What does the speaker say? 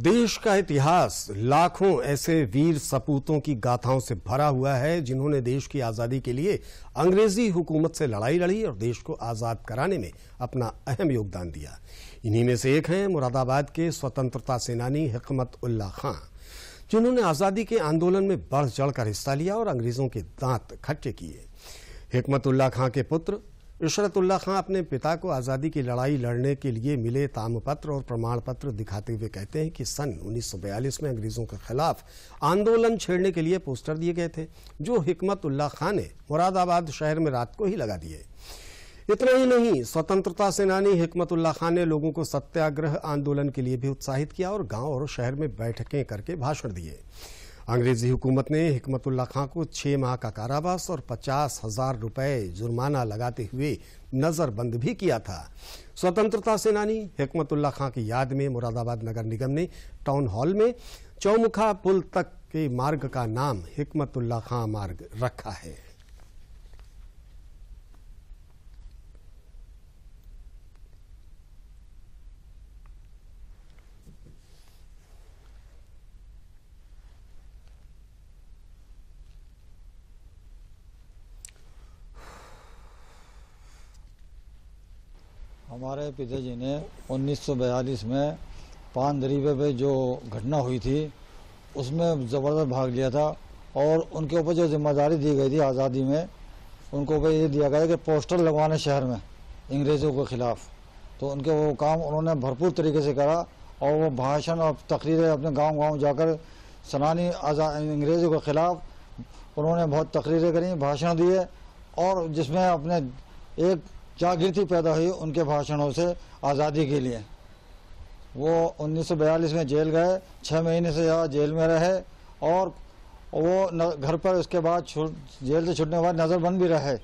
देश का इतिहास लाखों ऐसे वीर सपूतों की गाथाओं से भरा हुआ है जिन्होंने देश की आज़ादी के लिए अंग्रेजी हुकूमत से लड़ाई लड़ी और देश को आज़ाद कराने में अपना अहम योगदान दिया इन्हीं में से एक हैं मुरादाबाद के स्वतंत्रता सेनानी हिकमत उल्ला खां जिन्होंने आज़ादी के आंदोलन में बढ़ चढ़कर हिस्सा लिया और अंग्रेज़ों के दांत खट्टे किए हिकमत उल्ला खां के पुत्र इशरतुल्ला खां अपने पिता को आज़ादी की लड़ाई लड़ने के लिए मिले तामपत्र और प्रमाण पत्र दिखाते हुए कहते हैं कि सन 1942 में अंग्रेज़ों के खिलाफ आंदोलन छेड़ने के लिए पोस्टर दिए गए थे जो हमतुल्ला खां ने मुरादाबाद शहर में रात को ही लगा दिए इतना ही नहीं स्वतंत्रता सेनानी हमतुल्ला खान ने लोगों को सत्याग्रह आंदोलन के लिए भी उत्साहित किया और गांव और शहर में बैठकें करके भाषण दिए अंग्रेजी हुकूमत ने हिकमतुल्ला खां को छह माह का कारावास और पचास हजार रूपये जुर्माना लगाते हुए नज़रबंद भी किया था स्वतंत्रता सेनानी हिकमतुल्ला खां की याद में मुरादाबाद नगर निगम ने टाउन हॉल में चौमुखा पुल तक के मार्ग का नाम हिकमतुल्ला खां मार्ग रखा है हमारे पिताजी ने 1942 में पान दरीबे पे जो घटना हुई थी उसमें ज़बरदस्त भाग लिया था और उनके ऊपर जो जिम्मेदारी दी गई थी आज़ादी में उनको ऊपर ये दिया गया कि पोस्टर लगवाने शहर में अंग्रेज़ों के ख़िलाफ़ तो उनके वो काम उन्होंने भरपूर तरीके से करा और वो भाषण और तकरीरें अपने गांव गांव जाकर सनानी अंग्रेज़ों के ख़िलाफ़ उन्होंने बहुत तकरीरें करी भाषण दिए और जिसमें अपने एक जागृति पैदा हुई उनके भाषणों से आज़ादी के लिए वो 1942 में जेल गए छः महीने से ज़्यादा जेल में रहे और वो घर पर उसके बाद जेल से छुटने के बाद नज़रबंद भी रहे